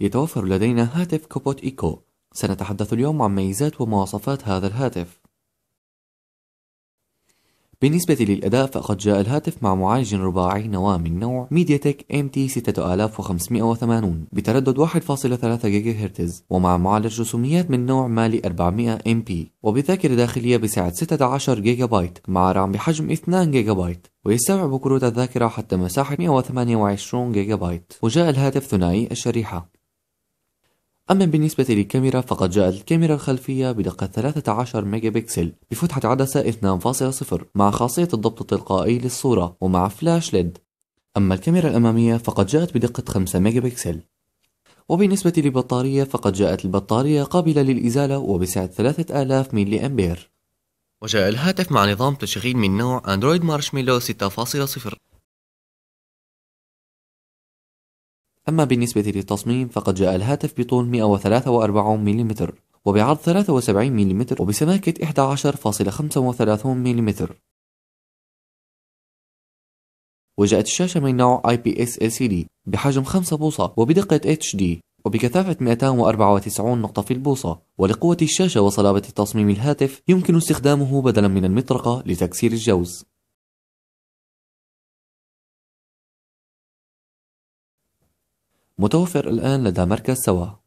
يتوفر لدينا هاتف كوبوت إيكو سنتحدث اليوم عن ميزات ومواصفات هذا الهاتف بالنسبة للأداء فقد جاء الهاتف مع معالج رباعي نواة من نوع ام MT6580 بتردد 1.3 جيجا هرتز ومع معالج رسوميات من نوع مالي 400 MP وبذاكرة داخلية بسعة 16 جيجا بايت مع رام بحجم 2 جيجا بايت ويستوعب كروت الذاكرة حتى مساحة 128 جيجا بايت وجاء الهاتف ثنائي الشريحة أما بالنسبة للكاميرا فقد جاءت الكاميرا الخلفية بدقة 13 ميجا بكسل بفتحة عدسة 2.0 مع خاصية الضبط التلقائي للصورة ومع فلاش ليد أما الكاميرا الأمامية فقد جاءت بدقة 5 ميجا بكسل وبالنسبة للبطارية فقد جاءت البطارية قابلة للإزالة وبسعة 3000 ملي أمبير وجاء الهاتف مع نظام تشغيل من نوع أندرويد مارشميلو 6.0 أما بالنسبة للتصميم فقد جاء الهاتف بطول 143 ملم وبعرض 73 ملم وبسماكة 11.35 ملم وجاءت الشاشة من نوع IPS LCD بحجم 5 بوصة وبدقة HD وبكثافة 294 نقطة في البوصة ولقوة الشاشة وصلابة تصميم الهاتف يمكن استخدامه بدلا من المطرقة لتكسير الجوز متوفر الآن لدى مركز سوا